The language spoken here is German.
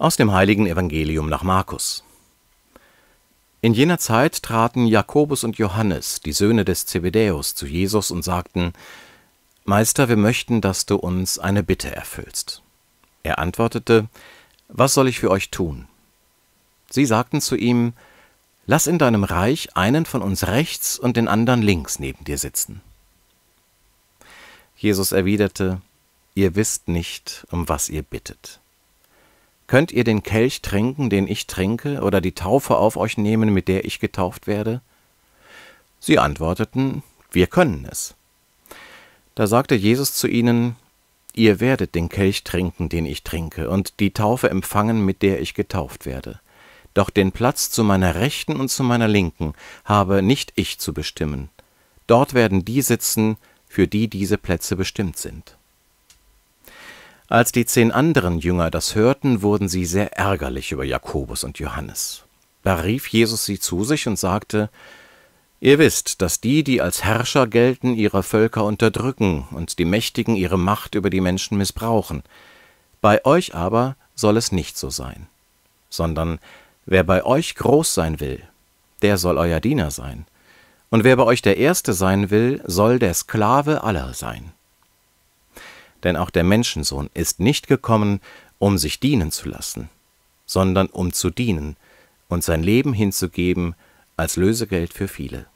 Aus dem heiligen Evangelium nach Markus. In jener Zeit traten Jakobus und Johannes, die Söhne des Zebedäus, zu Jesus und sagten, Meister, wir möchten, dass du uns eine Bitte erfüllst. Er antwortete, Was soll ich für euch tun? Sie sagten zu ihm, Lass in deinem Reich einen von uns rechts und den anderen links neben dir sitzen. Jesus erwiderte, Ihr wisst nicht, um was ihr bittet. Könnt ihr den Kelch trinken, den ich trinke, oder die Taufe auf euch nehmen, mit der ich getauft werde? Sie antworteten, wir können es. Da sagte Jesus zu ihnen, Ihr werdet den Kelch trinken, den ich trinke, und die Taufe empfangen, mit der ich getauft werde. Doch den Platz zu meiner Rechten und zu meiner Linken habe nicht ich zu bestimmen. Dort werden die sitzen, für die diese Plätze bestimmt sind. Als die zehn anderen Jünger das hörten, wurden sie sehr ärgerlich über Jakobus und Johannes. Da rief Jesus sie zu sich und sagte, Ihr wisst, dass die, die als Herrscher gelten, ihre Völker unterdrücken und die Mächtigen ihre Macht über die Menschen missbrauchen. Bei euch aber soll es nicht so sein, sondern wer bei euch groß sein will, der soll euer Diener sein, und wer bei euch der Erste sein will, soll der Sklave aller sein. Denn auch der Menschensohn ist nicht gekommen, um sich dienen zu lassen, sondern um zu dienen und sein Leben hinzugeben als Lösegeld für viele.